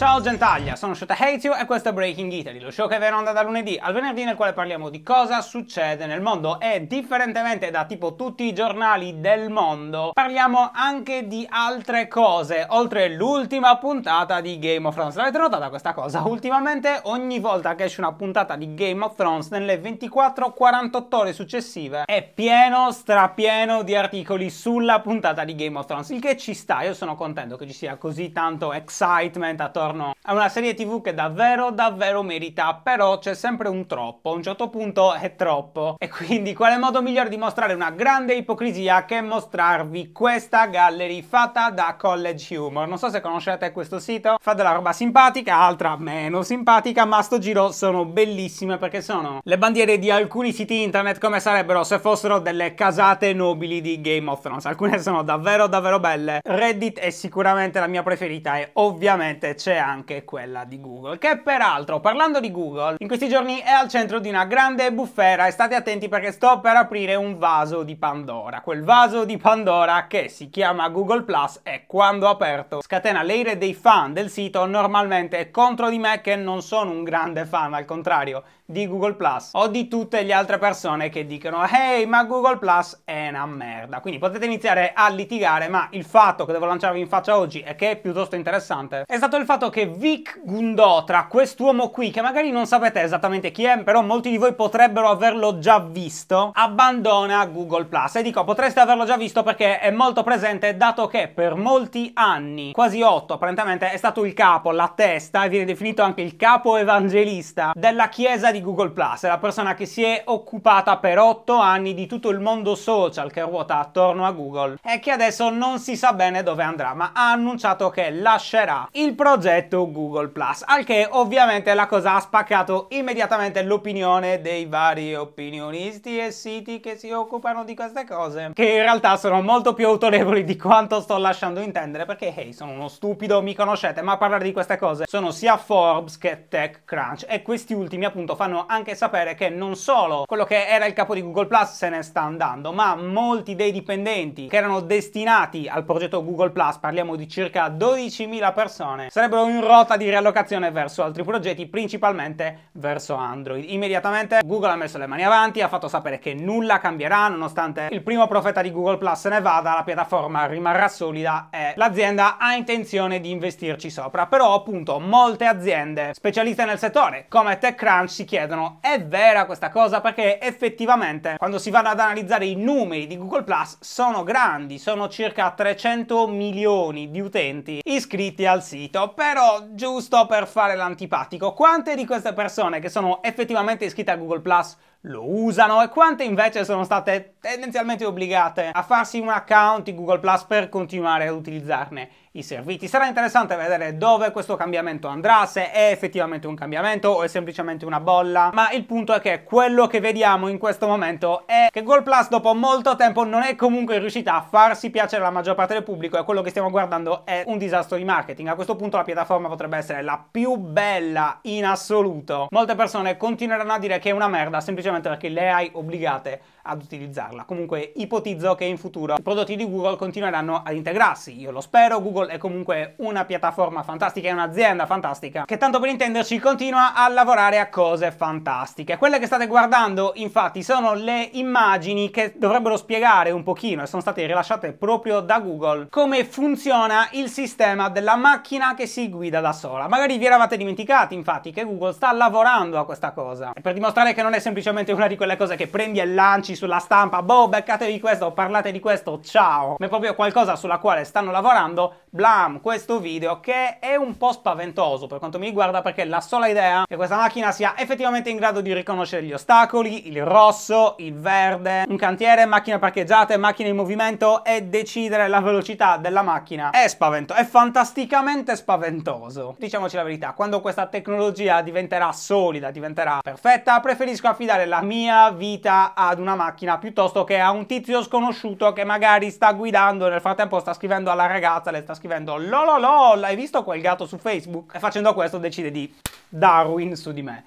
Ciao gentaglia, sono Shota Hatio e questo è Breaking Italy, lo show che va in onda da lunedì al venerdì nel quale parliamo di cosa succede nel mondo e differentemente da tipo tutti i giornali del mondo parliamo anche di altre cose, oltre l'ultima puntata di Game of Thrones. L'avete notata questa cosa? Ultimamente ogni volta che esce una puntata di Game of Thrones nelle 24-48 ore successive è pieno, strapieno di articoli sulla puntata di Game of Thrones, il che ci sta, io sono contento che ci sia così tanto excitement attorno buongiorno. È una serie tv che davvero davvero merita, però c'è sempre un troppo, a un certo punto è troppo. E quindi quale modo migliore di mostrare una grande ipocrisia che mostrarvi questa gallery fatta da College Humor. Non so se conoscete questo sito, fa della roba simpatica, altra meno simpatica, ma a sto giro sono bellissime perché sono le bandiere di alcuni siti internet come sarebbero se fossero delle casate nobili di Game of Thrones. Alcune sono davvero davvero belle. Reddit è sicuramente la mia preferita e ovviamente c'è anche quella di Google, che peraltro, parlando di Google, in questi giorni è al centro di una grande bufera e state attenti perché sto per aprire un vaso di Pandora, quel vaso di Pandora che si chiama Google Plus e quando aperto scatena le ire dei fan del sito normalmente contro di me che non sono un grande fan, al contrario, di Google Plus o di tutte le altre persone che dicono hey, ma Google Plus è una merda, quindi potete iniziare a litigare ma il fatto che devo lanciarvi in faccia oggi e che è piuttosto interessante è stato il fatto che Vic Gundotra, quest'uomo qui, che magari non sapete esattamente chi è, però molti di voi potrebbero averlo già visto, abbandona Google Plus. E dico, potreste averlo già visto perché è molto presente, dato che per molti anni, quasi otto apparentemente, è stato il capo, la testa, e viene definito anche il capo evangelista della chiesa di Google Plus. È la persona che si è occupata per otto anni di tutto il mondo social che ruota attorno a Google e che adesso non si sa bene dove andrà, ma ha annunciato che lascerà il progetto effetto Google Plus, al che ovviamente la cosa ha spaccato immediatamente l'opinione dei vari opinionisti e siti che si occupano di queste cose, che in realtà sono molto più autorevoli di quanto sto lasciando intendere, perché hey, sono uno stupido, mi conoscete, ma a parlare di queste cose sono sia Forbes che TechCrunch e questi ultimi appunto fanno anche sapere che non solo quello che era il capo di Google Plus se ne sta andando, ma molti dei dipendenti che erano destinati al progetto Google Plus, parliamo di circa 12.000 persone, sarebbero in rota di riallocazione verso altri progetti, principalmente verso Android. Immediatamente Google ha messo le mani avanti, ha fatto sapere che nulla cambierà, nonostante il primo profeta di Google Plus se ne vada, la piattaforma rimarrà solida e l'azienda ha intenzione di investirci sopra. Però appunto molte aziende specialiste nel settore, come TechCrunch, si chiedono è vera questa cosa? Perché effettivamente quando si vanno ad analizzare i numeri di Google Plus sono grandi, sono circa 300 milioni di utenti iscritti al sito. Per però, giusto per fare l'antipatico, quante di queste persone che sono effettivamente iscritte a Google Plus lo usano e quante invece sono state tendenzialmente obbligate a farsi un account in Google Plus per continuare ad utilizzarne i servizi. Sarà interessante vedere dove questo cambiamento andrà, se è effettivamente un cambiamento o è semplicemente una bolla, ma il punto è che quello che vediamo in questo momento è che Google Plus dopo molto tempo non è comunque riuscita a farsi piacere alla maggior parte del pubblico e quello che stiamo guardando è un disastro di marketing. A questo punto la piattaforma potrebbe essere la più bella in assoluto. Molte persone continueranno a dire che è una merda semplicemente semplicemente perché le hai obbligate ad utilizzarla. Comunque ipotizzo che in futuro i prodotti di Google continueranno ad integrarsi, io lo spero, Google è comunque una piattaforma fantastica, è un'azienda fantastica che tanto per intenderci continua a lavorare a cose fantastiche. Quelle che state guardando infatti sono le immagini che dovrebbero spiegare un pochino e sono state rilasciate proprio da Google come funziona il sistema della macchina che si guida da sola. Magari vi eravate dimenticati infatti che Google sta lavorando a questa cosa e per dimostrare che non è semplicemente una di quelle cose che prendi e lanci annunci sulla stampa, boh, beccatevi questo, parlate di questo, ciao, ma è proprio qualcosa sulla quale stanno lavorando, blam, questo video che è un po' spaventoso per quanto mi riguarda perché la sola idea che questa macchina sia effettivamente in grado di riconoscere gli ostacoli, il rosso, il verde, un cantiere, macchine parcheggiate, macchine in movimento e decidere la velocità della macchina è spaventoso, è fantasticamente spaventoso. Diciamoci la verità, quando questa tecnologia diventerà solida, diventerà perfetta, preferisco affidare la mia vita ad una macchina macchina piuttosto che a un tizio sconosciuto che magari sta guidando e nel frattempo sta scrivendo alla ragazza, le sta scrivendo lololol, hai visto quel gatto su Facebook? E facendo questo decide di Darwin su di me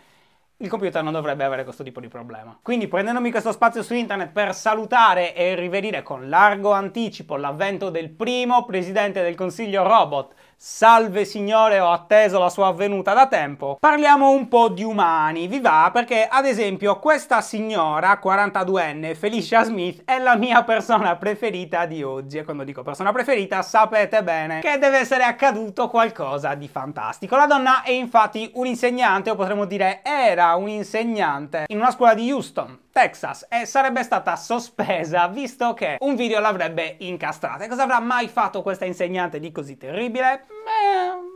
il computer non dovrebbe avere questo tipo di problema. Quindi prendendomi questo spazio su internet per salutare e rivedere con largo anticipo l'avvento del primo presidente del consiglio robot Salve signore, ho atteso la sua avvenuta da tempo. Parliamo un po' di umani, vi va? Perché ad esempio questa signora, 42enne, Felicia Smith, è la mia persona preferita di oggi. E quando dico persona preferita sapete bene che deve essere accaduto qualcosa di fantastico. La donna è infatti un insegnante, o potremmo dire era un insegnante, in una scuola di Houston. Texas e sarebbe stata sospesa visto che un video l'avrebbe incastrata. E cosa avrà mai fatto questa insegnante di così terribile? Beh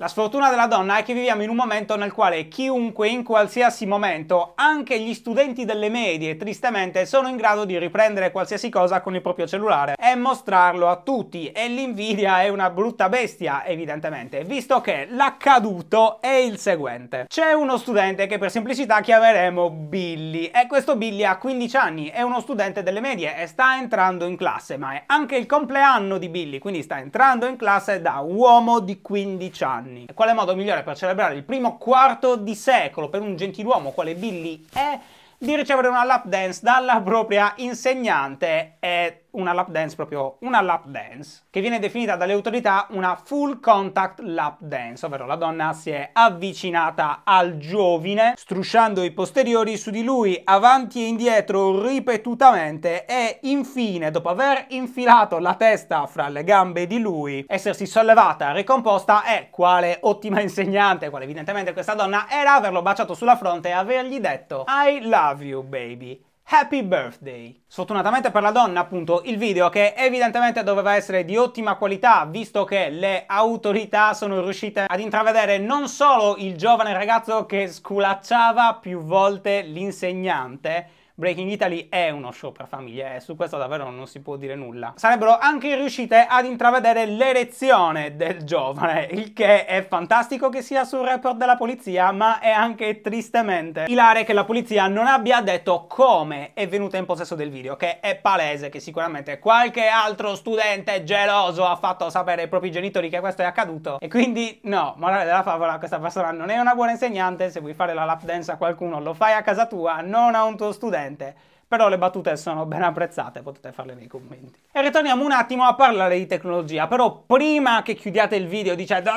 la sfortuna della donna è che viviamo in un momento nel quale chiunque in qualsiasi momento, anche gli studenti delle medie, tristemente, sono in grado di riprendere qualsiasi cosa con il proprio cellulare e mostrarlo a tutti e l'invidia è una brutta bestia, evidentemente, visto che l'accaduto è il seguente. C'è uno studente che per semplicità chiameremo Billy e questo Billy ha 15 anni, è uno studente delle medie e sta entrando in classe, ma è anche il compleanno di Billy, quindi sta entrando in classe da uomo di 15 anni anni. E quale modo migliore per celebrare il primo quarto di secolo per un gentiluomo quale Billy è di ricevere una lap dance dalla propria insegnante e una lap dance proprio, una lap dance, che viene definita dalle autorità una full contact lap dance, ovvero la donna si è avvicinata al giovine, strusciando i posteriori su di lui avanti e indietro ripetutamente e infine, dopo aver infilato la testa fra le gambe di lui, essersi sollevata, ricomposta e quale ottima insegnante, quale evidentemente questa donna era averlo baciato sulla fronte e avergli detto I love you baby. Happy Birthday! Sfortunatamente per la donna, appunto, il video che evidentemente doveva essere di ottima qualità, visto che le autorità sono riuscite ad intravedere non solo il giovane ragazzo che sculacciava più volte l'insegnante, Breaking Italy è uno show per famiglie e su questo davvero non si può dire nulla. Sarebbero anche riuscite ad intravedere l'erezione del giovane, il che è fantastico che sia sul report della polizia, ma è anche tristemente ilare che la polizia non abbia detto come è venuta in possesso del video, che è palese che sicuramente qualche altro studente geloso ha fatto sapere ai propri genitori che questo è accaduto e quindi no, morale della favola, questa persona non è una buona insegnante, se vuoi fare la lap dance a qualcuno lo fai a casa tua, non a un tuo studente divertente, però le battute sono ben apprezzate, potete farle nei commenti. E ritorniamo un attimo a parlare di tecnologia, però prima che chiudiate il video dicendo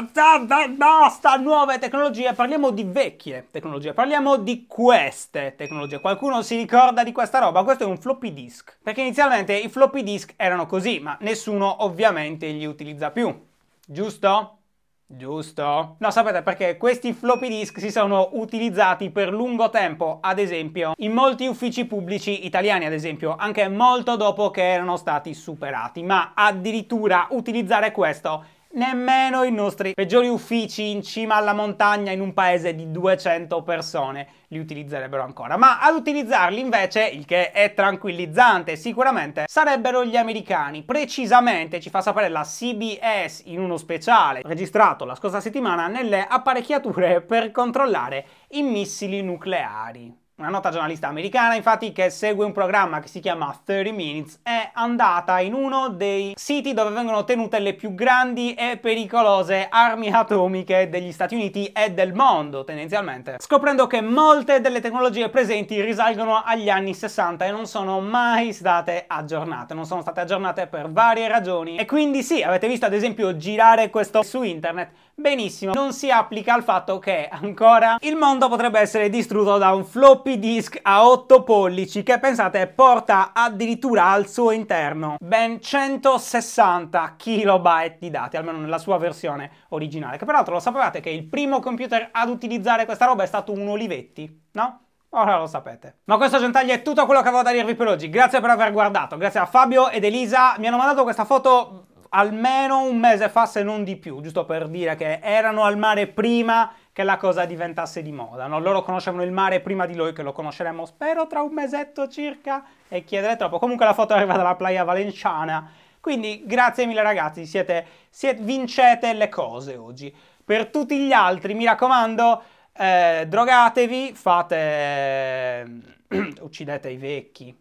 basta nuove tecnologie, parliamo di vecchie tecnologie, parliamo di queste tecnologie. Qualcuno si ricorda di questa roba? Questo è un floppy disk, perché inizialmente i floppy disk erano così, ma nessuno ovviamente li utilizza più, giusto? Giusto? No, sapete perché questi floppy disk si sono utilizzati per lungo tempo, ad esempio, in molti uffici pubblici italiani, ad esempio, anche molto dopo che erano stati superati, ma addirittura utilizzare questo nemmeno i nostri peggiori uffici in cima alla montagna in un paese di 200 persone li utilizzerebbero ancora. Ma ad utilizzarli invece, il che è tranquillizzante sicuramente, sarebbero gli americani. Precisamente ci fa sapere la CBS in uno speciale registrato la scorsa settimana nelle apparecchiature per controllare i missili nucleari. Una nota giornalista americana, infatti, che segue un programma che si chiama 30 Minutes, è andata in uno dei siti dove vengono tenute le più grandi e pericolose armi atomiche degli Stati Uniti e del mondo, tendenzialmente, scoprendo che molte delle tecnologie presenti risalgono agli anni 60 e non sono mai state aggiornate, non sono state aggiornate per varie ragioni. E quindi sì, avete visto ad esempio girare questo su internet, Benissimo, non si applica al fatto che ancora il mondo potrebbe essere distrutto da un floppy disk a 8 pollici che pensate porta addirittura al suo interno ben 160 kilobyte di dati, almeno nella sua versione originale. Che peraltro lo sapevate che il primo computer ad utilizzare questa roba è stato un Olivetti, no? Ora lo sapete. Ma questo gentagli è tutto quello che avevo da dirvi per oggi. Grazie per aver guardato, grazie a Fabio ed Elisa. Mi hanno mandato questa foto almeno un mese fa, se non di più, giusto per dire che erano al mare prima che la cosa diventasse di moda. No? Loro conoscevano il mare prima di noi, che lo conosceremo spero tra un mesetto circa, e chiedere troppo. Comunque la foto arriva dalla Playa Valenciana. Quindi grazie mille ragazzi, siete, siete, vincete le cose oggi. Per tutti gli altri, mi raccomando, eh, drogatevi, fate... uccidete i vecchi,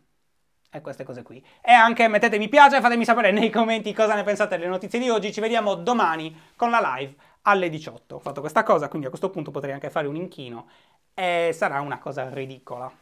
e queste cose qui. E anche mettete mi piace e fatemi sapere nei commenti cosa ne pensate delle notizie di oggi. Ci vediamo domani con la live alle 18. Ho fatto questa cosa, quindi a questo punto potrei anche fare un inchino e sarà una cosa ridicola.